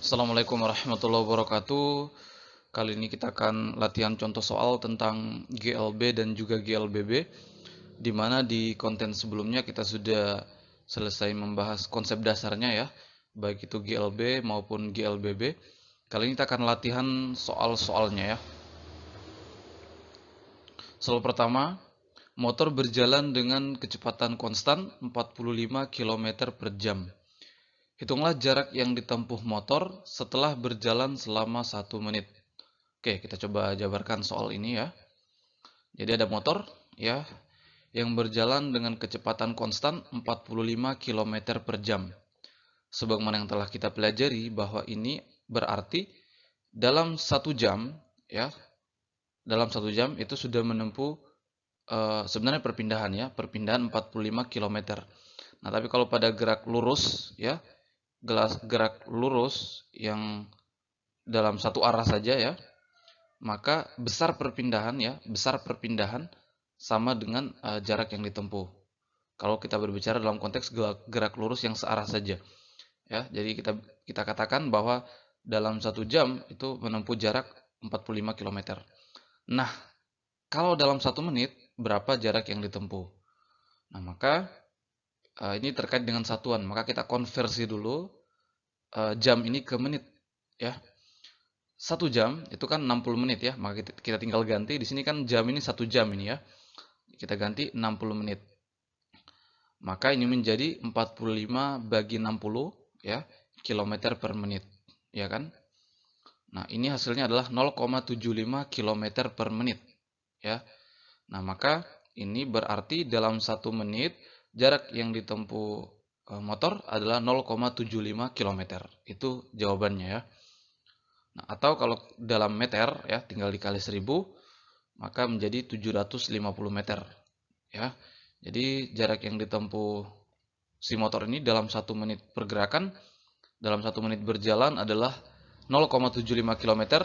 Assalamualaikum warahmatullahi wabarakatuh. Kali ini kita akan latihan contoh soal tentang GLB dan juga GLBB, Dimana di konten sebelumnya kita sudah selesai membahas konsep dasarnya ya, baik itu GLB maupun GLBB. Kali ini kita akan latihan soal-soalnya ya. Soal pertama, motor berjalan dengan kecepatan konstan 45 km per jam. Hitunglah jarak yang ditempuh motor setelah berjalan selama satu menit. Oke, kita coba jabarkan soal ini ya. Jadi ada motor ya yang berjalan dengan kecepatan konstan 45 km per jam. Sebagaimana yang telah kita pelajari bahwa ini berarti dalam satu jam ya dalam satu jam itu sudah menempuh uh, sebenarnya perpindahan ya perpindahan 45 km. Nah tapi kalau pada gerak lurus ya gelas gerak lurus yang dalam satu arah saja ya, maka besar perpindahan ya, besar perpindahan sama dengan uh, jarak yang ditempuh. Kalau kita berbicara dalam konteks gerak, gerak lurus yang searah saja. Ya, jadi kita kita katakan bahwa dalam satu jam itu menempuh jarak 45 km. Nah, kalau dalam satu menit berapa jarak yang ditempuh? Nah, maka eh, ini terkait dengan satuan, maka kita konversi dulu Eh, jam ini ke menit ya satu jam itu kan 60 menit ya maka kita, tinggal ganti di sini kan jam ini satu jam ini ya kita ganti 60 menit maka ini menjadi 45 bagi 60 ya kilometer per menit ya kan nah ini hasilnya adalah 0,75 kilometer per menit ya nah maka ini berarti dalam satu menit jarak yang ditempuh Eh, motor adalah 0,75 km. Itu jawabannya ya. Nah, atau kalau dalam meter ya tinggal dikali 1000 maka menjadi 750 meter ya. Jadi jarak yang ditempuh si motor ini dalam satu menit pergerakan dalam satu menit berjalan adalah 0,75 km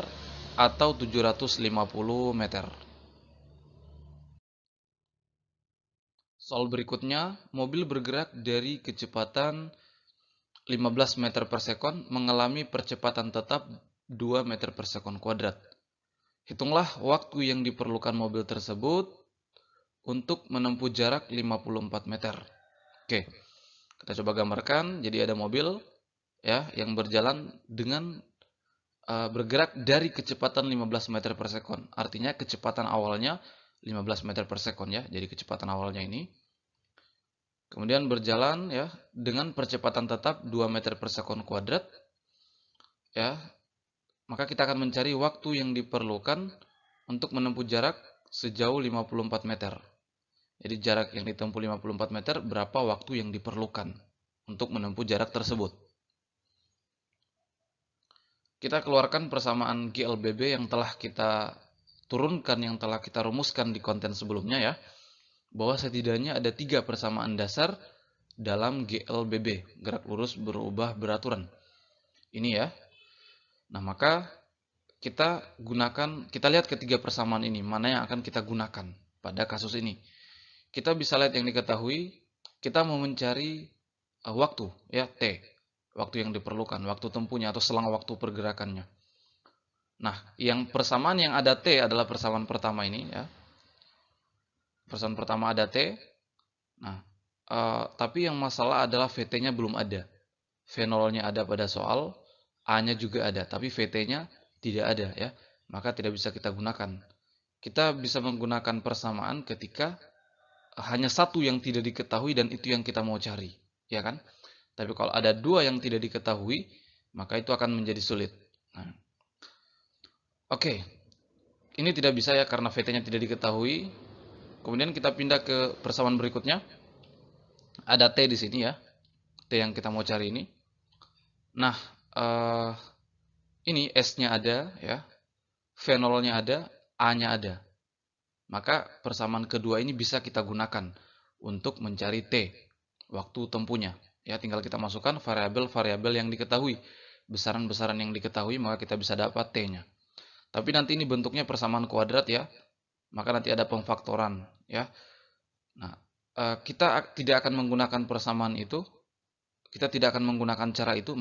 atau 750 meter. Soal berikutnya, mobil bergerak dari kecepatan 15 meter per sekon mengalami percepatan tetap 2 meter per sekon kuadrat. Hitunglah waktu yang diperlukan mobil tersebut untuk menempuh jarak 54 meter. Oke, kita coba gambarkan. Jadi ada mobil ya yang berjalan dengan uh, bergerak dari kecepatan 15 meter per sekon. Artinya kecepatan awalnya 15 meter per second ya, jadi kecepatan awalnya ini. Kemudian berjalan ya dengan percepatan tetap 2 meter per second kuadrat ya. Maka kita akan mencari waktu yang diperlukan untuk menempuh jarak sejauh 54 meter. Jadi jarak yang ditempuh 54 meter berapa waktu yang diperlukan untuk menempuh jarak tersebut. Kita keluarkan persamaan GLBB yang telah kita turunkan yang telah kita rumuskan di konten sebelumnya ya, bahwa setidaknya ada tiga persamaan dasar dalam GLBB, gerak lurus berubah beraturan. Ini ya. Nah, maka kita gunakan, kita lihat ketiga persamaan ini, mana yang akan kita gunakan pada kasus ini. Kita bisa lihat yang diketahui, kita mau mencari eh, waktu, ya, T, waktu yang diperlukan, waktu tempuhnya atau selang waktu pergerakannya. Nah, yang persamaan yang ada T adalah persamaan pertama ini ya. Persamaan pertama ada T. Nah, uh, tapi yang masalah adalah VT-nya belum ada. V0-nya ada pada soal, A-nya juga ada, tapi VT-nya tidak ada ya. Maka tidak bisa kita gunakan. Kita bisa menggunakan persamaan ketika hanya satu yang tidak diketahui dan itu yang kita mau cari, ya kan? Tapi kalau ada dua yang tidak diketahui, maka itu akan menjadi sulit. Nah, Oke, ini tidak bisa ya karena VT-nya tidak diketahui. Kemudian kita pindah ke persamaan berikutnya. Ada T di sini ya. T yang kita mau cari ini. Nah, uh, ini S-nya ada ya. V0-nya ada, A-nya ada. Maka persamaan kedua ini bisa kita gunakan untuk mencari T waktu tempuhnya. Ya, tinggal kita masukkan variabel-variabel yang diketahui. Besaran-besaran yang diketahui maka kita bisa dapat T-nya. Tapi nanti ini bentuknya persamaan kuadrat ya. Maka nanti ada pemfaktoran ya. Nah, eh, kita tidak akan menggunakan persamaan itu. Kita tidak akan menggunakan cara itu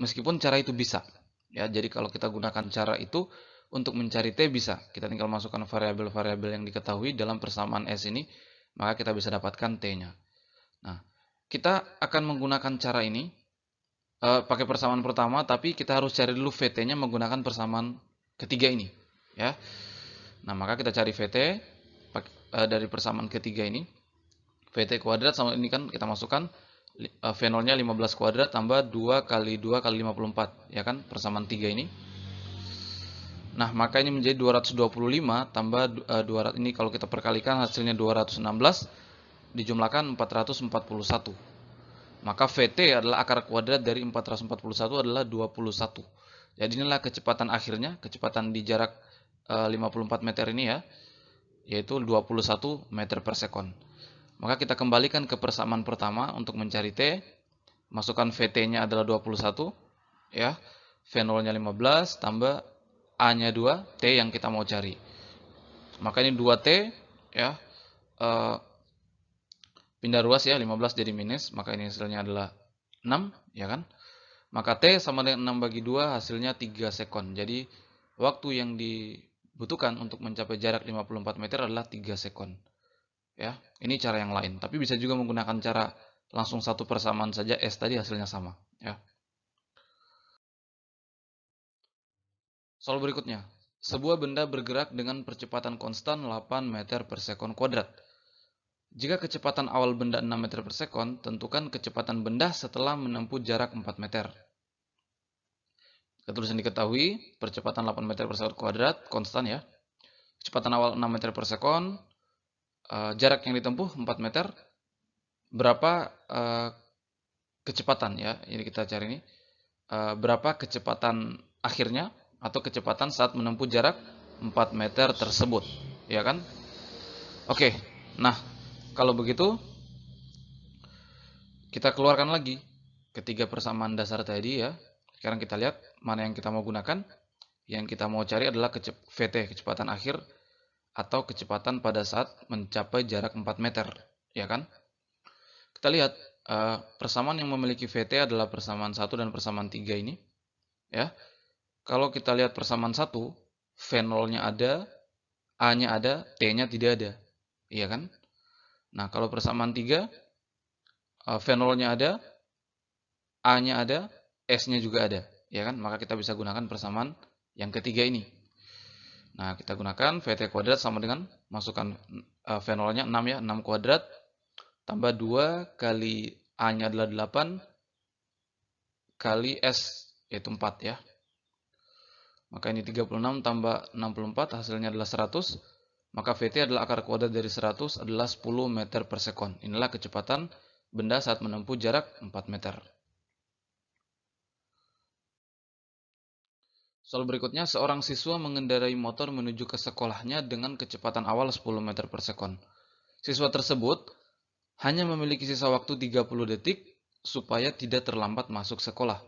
meskipun cara itu bisa. Ya, jadi kalau kita gunakan cara itu untuk mencari T bisa. Kita tinggal masukkan variabel-variabel yang diketahui dalam persamaan S ini, maka kita bisa dapatkan T-nya. Nah, kita akan menggunakan cara ini uh, pakai persamaan pertama, tapi kita harus cari dulu VT-nya menggunakan persamaan ketiga ini ya nah maka kita cari VT eh, dari persamaan ketiga ini VT kuadrat sama ini kan kita masukkan eh, fenolnya 15 kuadrat tambah 2 kali 2 kali 54 ya kan persamaan tiga ini nah maka ini menjadi 225 tambah 200 eh, ini kalau kita perkalikan hasilnya 216 dijumlahkan 441 maka VT adalah akar kuadrat dari 441 adalah 21 jadi inilah kecepatan akhirnya, kecepatan di jarak 54 eh, meter ini ya, yaitu 21 meter per second Maka kita kembalikan ke persamaan pertama untuk mencari T. Masukkan VT-nya adalah 21, ya. V0-nya 15, tambah A-nya 2, T yang kita mau cari. Maka ini 2T, ya. uh, pindah ruas ya, 15 jadi minus, maka ini hasilnya adalah 6, ya kan. Maka T sama dengan 6 bagi 2 hasilnya 3 sekon. Jadi waktu yang dibutuhkan untuk mencapai jarak 54 meter adalah 3 sekon. Ya, ini cara yang lain. Tapi bisa juga menggunakan cara langsung satu persamaan saja S tadi hasilnya sama. Ya. Soal berikutnya. Sebuah benda bergerak dengan percepatan konstan 8 meter per sekon kuadrat jika kecepatan awal benda 6 meter per sekon, tentukan kecepatan benda setelah menempuh jarak 4 meter. Ketulisan diketahui, percepatan 8 meter per sekon kuadrat, konstan ya. Kecepatan awal 6 meter per sekon, eh, jarak yang ditempuh 4 meter, berapa eh, kecepatan ya, ini kita cari ini. Eh, berapa kecepatan akhirnya, atau kecepatan saat menempuh jarak 4 meter tersebut. Ya kan? Oke, nah kalau begitu, kita keluarkan lagi ketiga persamaan dasar tadi ya. Sekarang kita lihat mana yang kita mau gunakan. Yang kita mau cari adalah kecep VT, kecepatan akhir, atau kecepatan pada saat mencapai jarak 4 meter, ya kan? Kita lihat uh, persamaan yang memiliki VT adalah persamaan 1 dan persamaan 3 ini. Ya. Kalau kita lihat persamaan 1, V0-nya ada, A-nya ada, T-nya tidak ada. Iya kan? Nah, kalau persamaan tiga, eh, fenolnya ada, A-nya ada, S-nya juga ada, ya kan? Maka kita bisa gunakan persamaan yang ketiga ini. Nah, kita gunakan VT kuadrat sama dengan masukkan eh, fenolnya 6 ya, 6 kuadrat tambah 2 kali A-nya adalah 8 kali S yaitu 4 ya. Maka ini 36 tambah 64 hasilnya adalah 100 maka VT adalah akar kuadrat dari 100 adalah 10 meter per sekon. Inilah kecepatan benda saat menempuh jarak 4 meter. Soal berikutnya, seorang siswa mengendarai motor menuju ke sekolahnya dengan kecepatan awal 10 meter per sekon. Siswa tersebut hanya memiliki sisa waktu 30 detik supaya tidak terlambat masuk sekolah.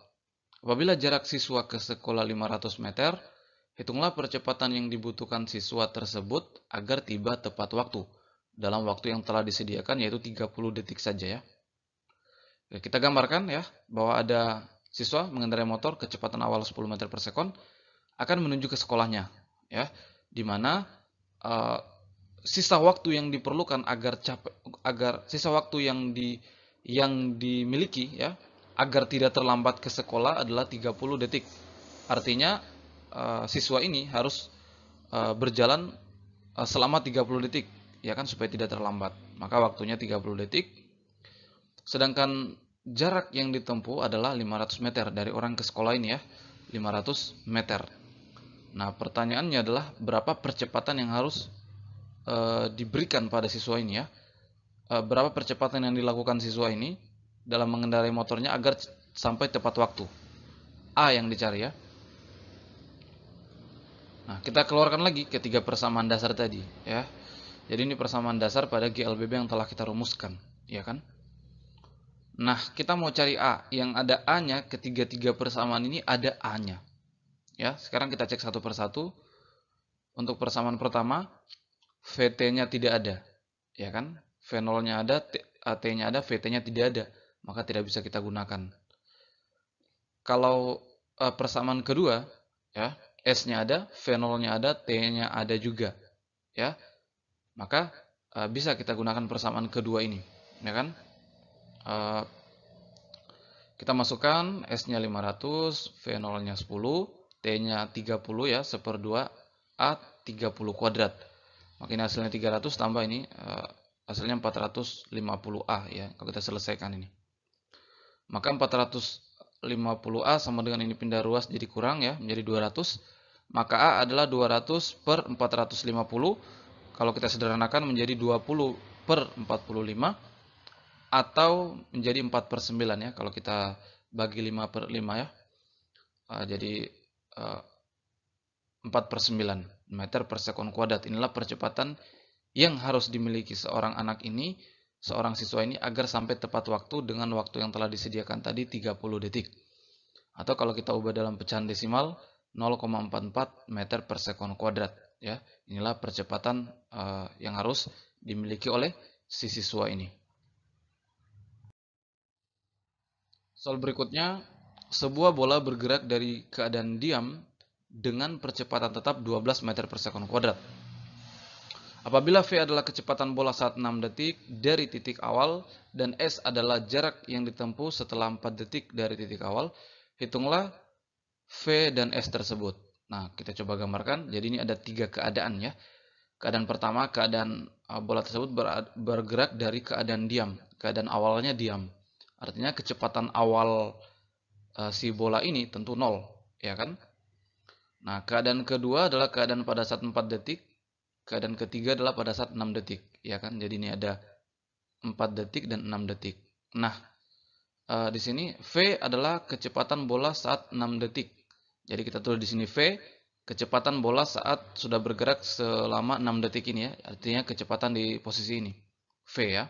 Apabila jarak siswa ke sekolah 500 meter, Hitunglah percepatan yang dibutuhkan siswa tersebut agar tiba tepat waktu dalam waktu yang telah disediakan yaitu 30 detik saja ya. Oke, kita gambarkan ya bahwa ada siswa mengendarai motor kecepatan awal 10 meter per sekon akan menuju ke sekolahnya ya Dimana uh, eh, sisa waktu yang diperlukan agar capek agar sisa waktu yang di yang dimiliki ya agar tidak terlambat ke sekolah adalah 30 detik. Artinya Eh, siswa ini harus eh, berjalan eh, selama 30 detik ya kan supaya tidak terlambat. Maka waktunya 30 detik. Sedangkan jarak yang ditempuh adalah 500 meter dari orang ke sekolah ini ya, 500 meter. Nah, pertanyaannya adalah berapa percepatan yang harus e, diberikan pada siswa ini ya? E, berapa percepatan yang dilakukan siswa ini dalam mengendarai motornya agar sampai tepat waktu? A yang dicari ya. Nah, kita keluarkan lagi ketiga persamaan dasar tadi, ya. Jadi ini persamaan dasar pada GLBB yang telah kita rumuskan, ya kan? Nah, kita mau cari A. Yang ada A-nya, ketiga-tiga persamaan ini ada A-nya. Ya, sekarang kita cek satu persatu. Untuk persamaan pertama, VT-nya tidak ada. Ya kan? V0-nya ada, AT-nya ada, VT-nya tidak ada. Maka tidak bisa kita gunakan. Kalau eh, persamaan kedua, ya, S-nya ada, fenolnya ada, T-nya ada juga. Ya. Maka e, bisa kita gunakan persamaan kedua ini, ya kan? E, kita masukkan S-nya 500, fenolnya 10, T-nya 30 ya, seperdua A 30 kuadrat. Makin hasilnya 300 tambah ini e, hasilnya 450A ya, kalau kita selesaikan ini. Maka 400 50A sama dengan ini pindah ruas jadi kurang ya, menjadi 200. Maka A adalah 200 per 450. Kalau kita sederhanakan menjadi 20 per 45 atau menjadi 4 per 9 ya kalau kita bagi 5 per 5 ya uh, jadi uh, 4 per 9 meter per sekon kuadrat inilah percepatan yang harus dimiliki seorang anak ini seorang siswa ini agar sampai tepat waktu dengan waktu yang telah disediakan tadi 30 detik. Atau kalau kita ubah dalam pecahan desimal 0,44 meter per sekon kuadrat ya. Inilah percepatan uh, yang harus dimiliki oleh si siswa ini. Soal berikutnya, sebuah bola bergerak dari keadaan diam dengan percepatan tetap 12 meter per sekon kuadrat. Apabila V adalah kecepatan bola saat 6 detik dari titik awal dan S adalah jarak yang ditempuh setelah 4 detik dari titik awal, hitunglah V dan S tersebut. Nah, kita coba gambarkan. Jadi ini ada tiga keadaan ya. Keadaan pertama, keadaan uh, bola tersebut bergerak dari keadaan diam. Keadaan awalnya diam. Artinya kecepatan awal uh, si bola ini tentu nol, ya kan? Nah, keadaan kedua adalah keadaan pada saat 4 detik keadaan ketiga adalah pada saat 6 detik ya kan jadi ini ada 4 detik dan 6 detik nah e, di sini V adalah kecepatan bola saat 6 detik jadi kita tulis di sini V kecepatan bola saat sudah bergerak selama 6 detik ini ya artinya kecepatan di posisi ini V ya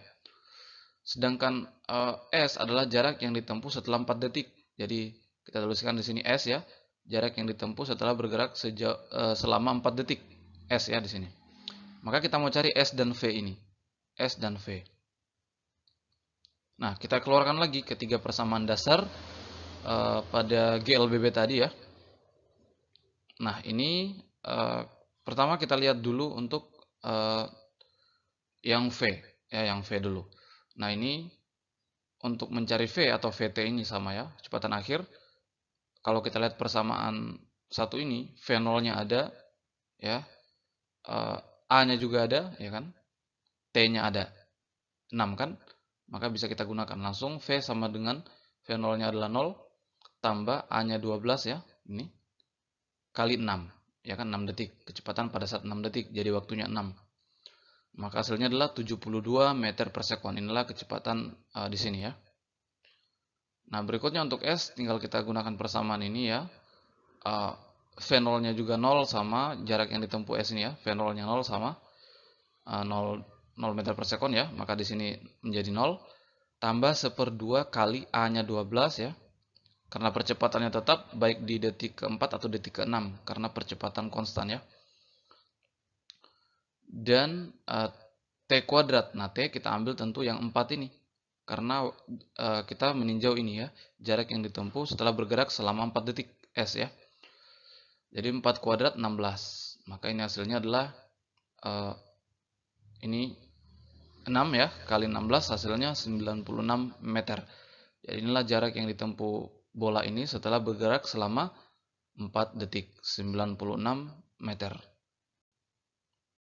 sedangkan e, S adalah jarak yang ditempuh setelah 4 detik jadi kita tuliskan di sini S ya jarak yang ditempuh setelah bergerak sejauh, e, selama 4 detik S ya di sini maka kita mau cari S dan V ini. S dan V. Nah, kita keluarkan lagi ketiga persamaan dasar uh, pada GLBB tadi ya. Nah, ini uh, pertama kita lihat dulu untuk uh, yang V. Ya, yang V dulu. Nah, ini untuk mencari V atau VT ini sama ya, cepatan akhir. Kalau kita lihat persamaan satu ini, V0-nya ada, ya, A-nya juga ada, ya kan? T-nya ada. 6 kan? Maka bisa kita gunakan langsung V sama dengan V0-nya adalah 0 tambah A-nya 12 ya. Ini kali 6. Ya kan 6 detik. Kecepatan pada saat 6 detik jadi waktunya 6. Maka hasilnya adalah 72 meter per sekon. Inilah kecepatan uh, di sini ya. Nah, berikutnya untuk S tinggal kita gunakan persamaan ini ya. Eh, fenolnya juga 0 sama jarak yang ditempuh S ini ya, fenolnya 0 sama uh, 0 0 meter per sekon ya, maka di sini menjadi 0 tambah seperdua kali A-nya 12 ya. Karena percepatannya tetap baik di detik keempat atau detik keenam karena percepatan konstan ya. Dan uh, T kuadrat. Nah, T kita ambil tentu yang 4 ini. Karena uh, kita meninjau ini ya, jarak yang ditempuh setelah bergerak selama 4 detik S ya. Jadi 4 kuadrat 16. Maka ini hasilnya adalah uh, ini 6 ya, kali 16 hasilnya 96 meter. Jadi inilah jarak yang ditempuh bola ini setelah bergerak selama 4 detik, 96 meter.